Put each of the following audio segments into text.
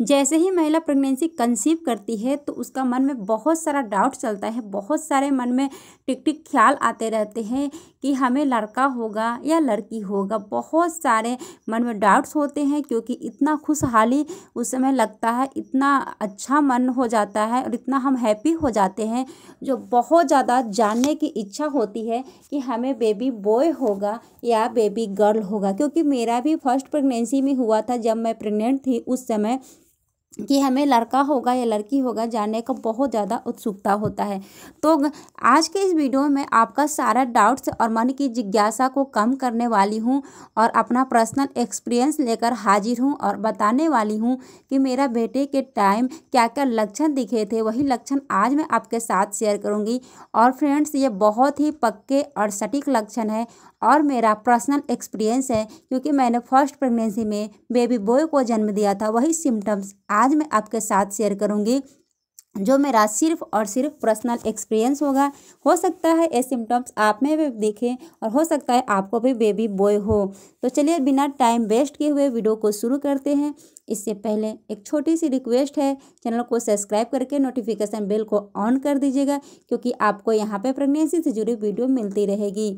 जैसे ही महिला pregnancy conceive करती है तो उसका मन में बहुत सारा डाउट चलता है बहुत सारे मन में टिक टिक ख्याल आते रहते हैं कि हमें लड़का होगा या लड़की होगा बहुत सारे मन में डाउट्स होते हैं क्योंकि इतना खुशहाली उस समय लगता है इतना अच्छा मन हो जाता है और इतना हम हैप्पी हो जाते हैं जो बहुत ज़्यादा जानने की इच्छा होती है कि हमें बेबी बॉय होगा या बेबी गर्ल होगा क्योंकि मेरा भी फर्स्ट प्रेगनेंसी में हुआ था जब मैं प्रेग्नेंट थी उस समय कि हमें लड़का होगा या लड़की होगा जानने का बहुत ज़्यादा उत्सुकता होता है तो आज के इस वीडियो में आपका सारा डाउट्स और मन की जिज्ञासा को कम करने वाली हूँ और अपना पर्सनल एक्सपीरियंस लेकर हाजिर हूँ और बताने वाली हूँ कि मेरा बेटे के टाइम क्या क्या लक्षण दिखे थे वही लक्षण आज मैं आपके साथ शेयर करूँगी और फ्रेंड्स ये बहुत ही पक्के और सटीक लक्षण है और मेरा पर्सनल एक्सपीरियंस है क्योंकि मैंने फर्स्ट प्रेगनेंसी में बेबी बॉय को जन्म दिया था वही सिम्टम्स आज मैं आपके साथ शेयर करूँगी जो मेरा सिर्फ और सिर्फ पर्सनल एक्सपीरियंस होगा हो सकता है ये सिम्टम्स आप में भी देखें और हो सकता है आपको भी बेबी बॉय हो तो चलिए बिना टाइम वेस्ट किए हुए वीडियो को शुरू करते हैं इससे पहले एक छोटी सी रिक्वेस्ट है चैनल को सब्सक्राइब करके नोटिफिकेशन बेल को ऑन कर दीजिएगा क्योंकि आपको यहाँ पर प्रेगनेंसी से जुड़ी वीडियो मिलती रहेगी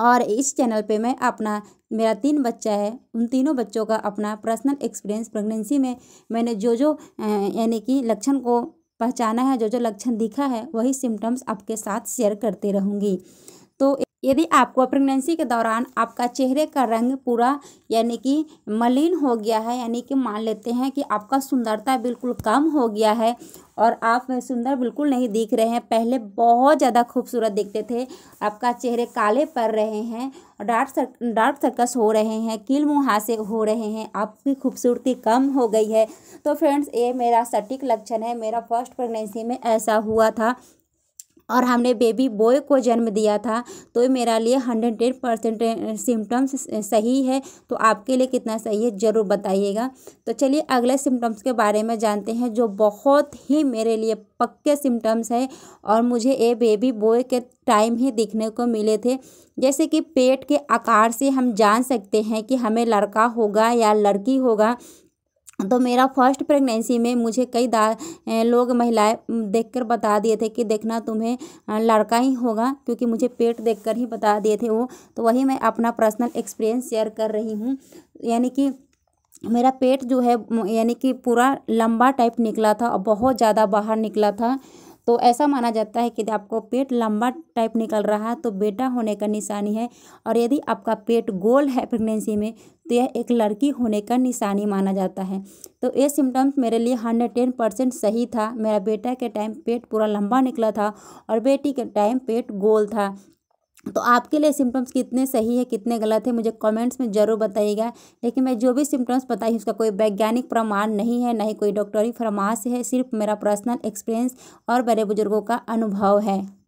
और इस चैनल पे मैं अपना मेरा तीन बच्चा है उन तीनों बच्चों का अपना पर्सनल एक्सपीरियंस प्रेगनेंसी में मैंने जो जो यानी कि लक्षण को पहचाना है जो जो लक्षण दिखा है वही सिम्टम्स आपके साथ शेयर करती रहूँगी तो यदि आपको प्रेगनेंसी के दौरान आपका चेहरे का रंग पूरा यानी कि मलिन हो गया है यानी कि मान लेते हैं कि आपका सुंदरता बिल्कुल कम हो गया है और आप वह सुंदर बिल्कुल नहीं दिख रहे हैं पहले बहुत ज़्यादा खूबसूरत दिखते थे आपका चेहरे काले पड़ रहे हैं डार्क सर डार्क सर्कस हो रहे हैं किल मुहासे हो रहे हैं आपकी खूबसूरती कम हो गई है तो फ्रेंड्स ये मेरा सटीक लक्षण है मेरा फर्स्ट प्रेगनेंसी में ऐसा हुआ था और हमने बेबी बॉय को जन्म दिया था तो मेरा लिए हंड्रेड टेन परसेंट सिम्टम्स सही है तो आपके लिए कितना सही है ज़रूर बताइएगा तो चलिए अगले सिम्टम्स के बारे में जानते हैं जो बहुत ही मेरे लिए पक्के सिम्टम्स है और मुझे ये बेबी बॉय के टाइम ही दिखने को मिले थे जैसे कि पेट के आकार से हम जान सकते हैं कि हमें लड़का होगा या लड़की होगा तो मेरा फर्स्ट प्रेगनेंसी में मुझे कई दा लोग महिलाएं देखकर बता दिए थे कि देखना तुम्हें लड़का ही होगा क्योंकि मुझे पेट देखकर ही बता दिए थे वो तो वही मैं अपना पर्सनल एक्सपीरियंस शेयर कर रही हूँ यानी कि मेरा पेट जो है यानी कि पूरा लंबा टाइप निकला था और बहुत ज़्यादा बाहर निकला था तो ऐसा माना जाता है कि आपको पेट लंबा टाइप निकल रहा है तो बेटा होने का निशानी है और यदि आपका पेट गोल है प्रेगनेंसी में तो यह एक लड़की होने का निशानी माना जाता है तो ये सिम्टम्स मेरे लिए हंड्रेड टेन परसेंट सही था मेरा बेटा के टाइम पेट पूरा लंबा निकला था और बेटी के टाइम पेट गोल था तो आपके लिए सिम्टम्स कितने सही है कितने गलत है मुझे कमेंट्स में ज़रूर बताइएगा लेकिन मैं जो भी सिम्टम्स बताई उसका कोई वैज्ञानिक प्रमाण नहीं है ना ही कोई डॉक्टरी फरमाश है सिर्फ मेरा पर्सनल एक्सपीरियंस और बड़े बुजुर्गों का अनुभव है